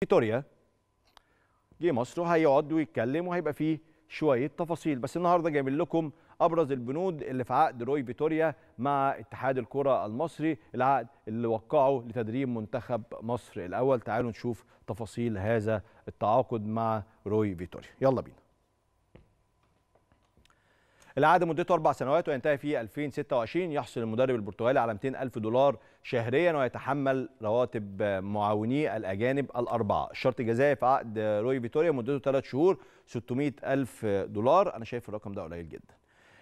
فيتوريا جه مصر وهيقعد ويتكلم وهيبقى فيه شويه تفاصيل بس النهارده جايبين لكم ابرز البنود اللي في عقد روي فيتوريا مع اتحاد الكره المصري العقد اللي وقعه لتدريب منتخب مصر الاول تعالوا نشوف تفاصيل هذا التعاقد مع روي فيتوريا يلا بينا العقد مدته اربع سنوات وينتهي في 2026 يحصل المدرب البرتغالي على 200 الف دولار شهريا ويتحمل رواتب معاونيه الاجانب الاربعه الشرط الجزائي في عقد روي فيتوريا مدته ثلاث شهور 600 الف دولار انا شايف الرقم ده قليل جدا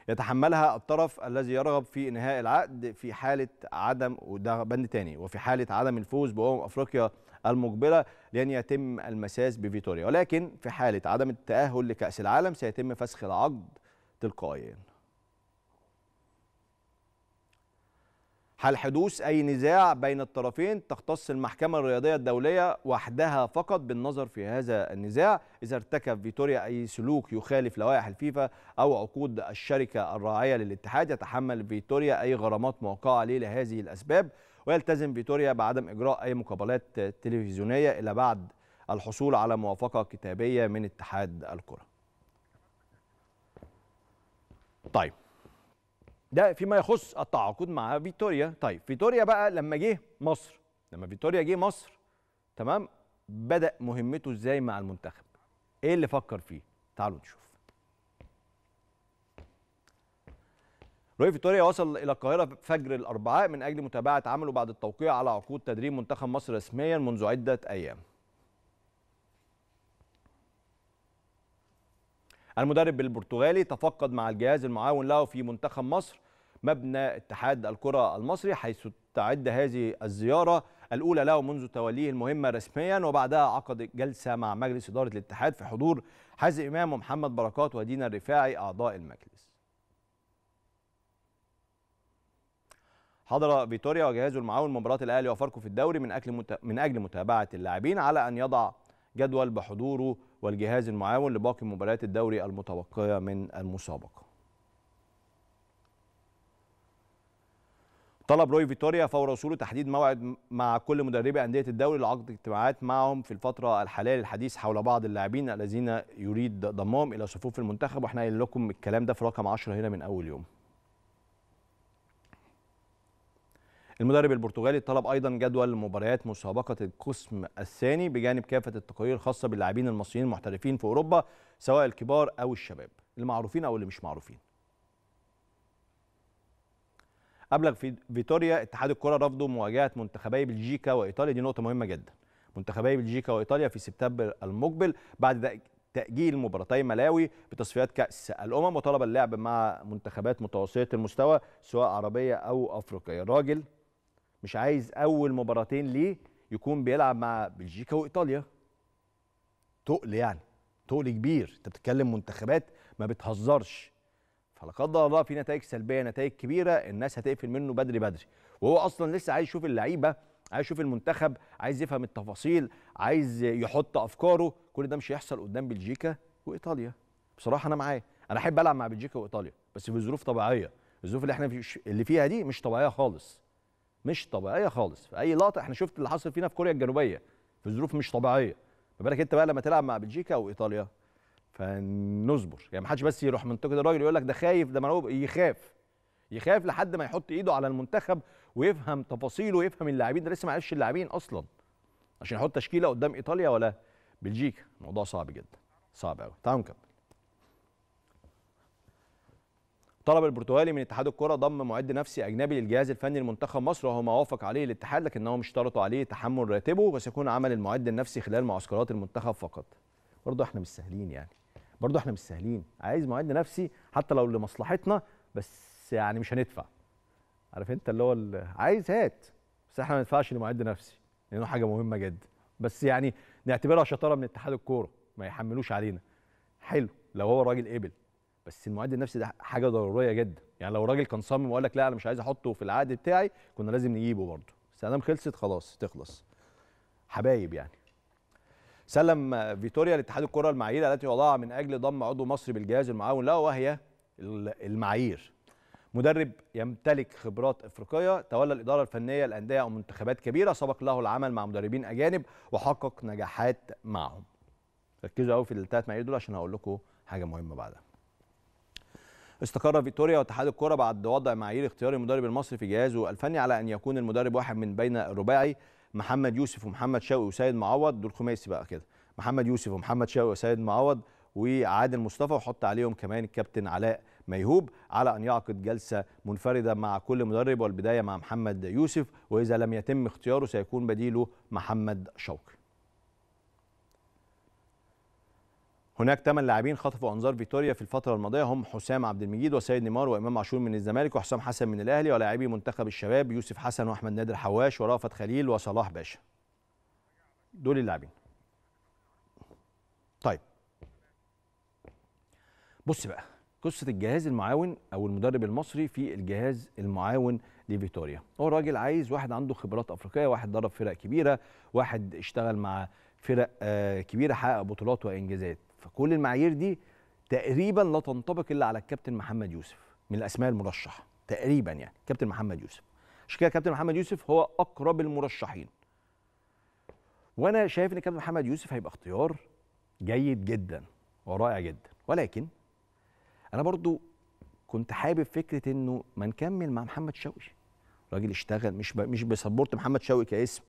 يتحملها الطرف الذي يرغب في انهاء العقد في حاله عدم وده بند تاني وفي حاله عدم الفوز بامم افريقيا المقبله لن يتم المساس بفيتوريا ولكن في حاله عدم التاهل لكاس العالم سيتم فسخ العقد تلقائيا حال حدوث أي نزاع بين الطرفين تختص المحكمة الرياضية الدولية وحدها فقط بالنظر في هذا النزاع إذا ارتكب فيتوريا أي سلوك يخالف لوائح الفيفا أو عقود الشركة الراعية للاتحاد يتحمل فيتوريا أي غرامات موقعة عليه لهذه الأسباب ويلتزم فيتوريا بعدم إجراء أي مقابلات تلفزيونية إلا بعد الحصول على موافقة كتابية من اتحاد الكرة طيب ده فيما يخص التعاقد مع فيتوريا طيب فيتوريا بقى لما جه مصر لما فيتوريا جه مصر تمام بدا مهمته ازاي مع المنتخب ايه اللي فكر فيه تعالوا نشوف روي فيتوريا وصل الى القاهره فجر الاربعاء من اجل متابعه عمله بعد التوقيع على عقود تدريب منتخب مصر رسميا منذ عده ايام المدرب البرتغالي تفقد مع الجهاز المعاون له في منتخب مصر مبنى اتحاد الكرة المصري حيث تعد هذه الزيارة الأولى له منذ توليه المهمة رسميا وبعدها عقد جلسة مع مجلس إدارة الاتحاد في حضور حازم إمام ومحمد بركات ودينا الرفاعي أعضاء المجلس حضر فيتوريا وجهازه المعاون مباراة الأهلي وفاركو في الدوري من أجل من أجل متابعة اللاعبين على أن يضع جدول بحضوره والجهاز المعاون لباقي مباريات الدوري المتبقية من المسابقة طلب روي فيتوريا فور وصوله تحديد موعد مع كل مدربي أندية الدوري لعقد اجتماعات معهم في الفترة الحالية للحديث حول بعض اللاعبين الذين يريد ضمهم إلى صفوف المنتخب وإحنا قايلين لكم الكلام ده في رقم 10 هنا من أول يوم المدرب البرتغالي طلب أيضا جدول مباريات مسابقة القسم الثاني بجانب كافة التقارير الخاصة باللاعبين المصريين المحترفين في أوروبا سواء الكبار أو الشباب المعروفين أو اللي مش معروفين أبلغ في فيتوريا اتحاد الكرة رفضه مواجهة منتخبي بلجيكا وإيطاليا دي نقطة مهمة جدا منتخبي بلجيكا وإيطاليا في سبتمبر المقبل بعد تأجيل مباراتي ملاوي بتصفيات كأس الأمم وطلب اللعب مع منتخبات متوسطة المستوى سواء عربية أو أفريقية الراجل مش عايز اول مباراتين ليه يكون بيلعب مع بلجيكا وايطاليا تقل يعني تقل كبير انت بتتكلم منتخبات ما بتهزرش فلا قدر الله في نتائج سلبيه نتائج كبيره الناس هتقفل منه بدري بدري وهو اصلا لسه عايز يشوف اللعيبه عايز يشوف المنتخب عايز يفهم التفاصيل عايز يحط افكاره كل ده مش هيحصل قدام بلجيكا وايطاليا بصراحه انا معاه انا احب العب مع بلجيكا وايطاليا بس في ظروف طبيعيه الظروف اللي احنا اللي فيها دي مش طبيعيه خالص مش طبيعيه خالص في اي لقطه احنا شفت اللي حصل فينا في كوريا الجنوبيه في ظروف مش طبيعيه ما بالك انت بقى لما تلعب مع بلجيكا او ايطاليا فنصبر يعني ما حدش بس يروح منتقد الراجل يقول لك ده خايف ده مرعوب يخاف يخاف لحد ما يحط ايده على المنتخب ويفهم تفاصيله ويفهم اللاعبين ده لسه ما عرفش اللاعبين اصلا عشان يحط تشكيله قدام ايطاليا ولا بلجيكا الموضوع صعب جدا صعب قوي تعالوا نكمل طلب البرتغالي من اتحاد الكره ضم معد نفسي اجنبي للجهاز الفني لمنتخب مصر وهو ما وافق عليه الاتحاد لكنهم اشترطوا عليه تحمل راتبه وسيكون عمل المعد النفسي خلال معسكرات المنتخب فقط برضه احنا مش سهلين يعني برضه احنا مش سهلين عايز معد نفسي حتى لو لمصلحتنا بس يعني مش هندفع عارف انت اللي هو عايز هات بس احنا ما ندفعش لمعد نفسي لانه حاجه مهمه جدا بس يعني نعتبرها شطاره من اتحاد الكوره ما يحملوش علينا حلو لو هو راجل قبل بس المعد النفسي ده حاجه ضروريه جدا يعني لو الراجل كان صامم وقال لك لا انا مش عايز احطه في العقد بتاعي كنا لازم نجيبه برضه سلام خلصت خلاص تخلص حبايب يعني سلم فيتوريا لاتحاد الكره المعايير التي وضعها من اجل ضم عضو مصري بالجهاز المعاون له وهي المعايير مدرب يمتلك خبرات افريقيه تولى الاداره الفنيه الانديه او منتخبات كبيره سبق له العمل مع مدربين اجانب وحقق نجاحات معهم ركزوا قوي في الثلاث معايير دول عشان هقول لكم حاجه مهمه بعدها استقر فيتوريا واتحاد الكره بعد وضع معايير اختيار المدرب المصري في جهازه الفني على ان يكون المدرب واحد من بين الرباعي محمد يوسف ومحمد شوقي وسيد معوض دول خماسي بقى كده محمد يوسف ومحمد شوقي وسيد معوض وعادل مصطفى وحط عليهم كمان الكابتن علاء ميهوب على ان يعقد جلسه منفرده مع كل مدرب والبدايه مع محمد يوسف واذا لم يتم اختياره سيكون بديله محمد شوقي هناك ثمان لاعبين خطفوا انظار فيتوريا في الفتره الماضيه هم حسام عبد المجيد وسيد نيمار وامام عاشور من الزمالك وحسام حسن من الاهلي ولاعبي منتخب الشباب يوسف حسن واحمد نادر حواش ورافت خليل وصلاح باشا دول اللاعبين طيب بص بقى قصه الجهاز المعاون او المدرب المصري في الجهاز المعاون لفيتوريا هو الراجل عايز واحد عنده خبرات افريقيه واحد درب فرق كبيره واحد اشتغل مع فرق آه، كبيره حقق بطولات وانجازات فكل المعايير دي تقريبا لا تنطبق الا على الكابتن محمد يوسف من الاسماء المرشحه تقريبا يعني كابتن محمد يوسف عشان كده كابتن محمد يوسف هو اقرب المرشحين وانا شايف ان كابتن محمد يوسف هيبقى اختيار جيد جدا ورائع جدا ولكن انا برضو كنت حابب فكره انه ما نكمل مع محمد شوقي راجل اشتغل مش ب... مش بسبورت محمد شوقي كاسم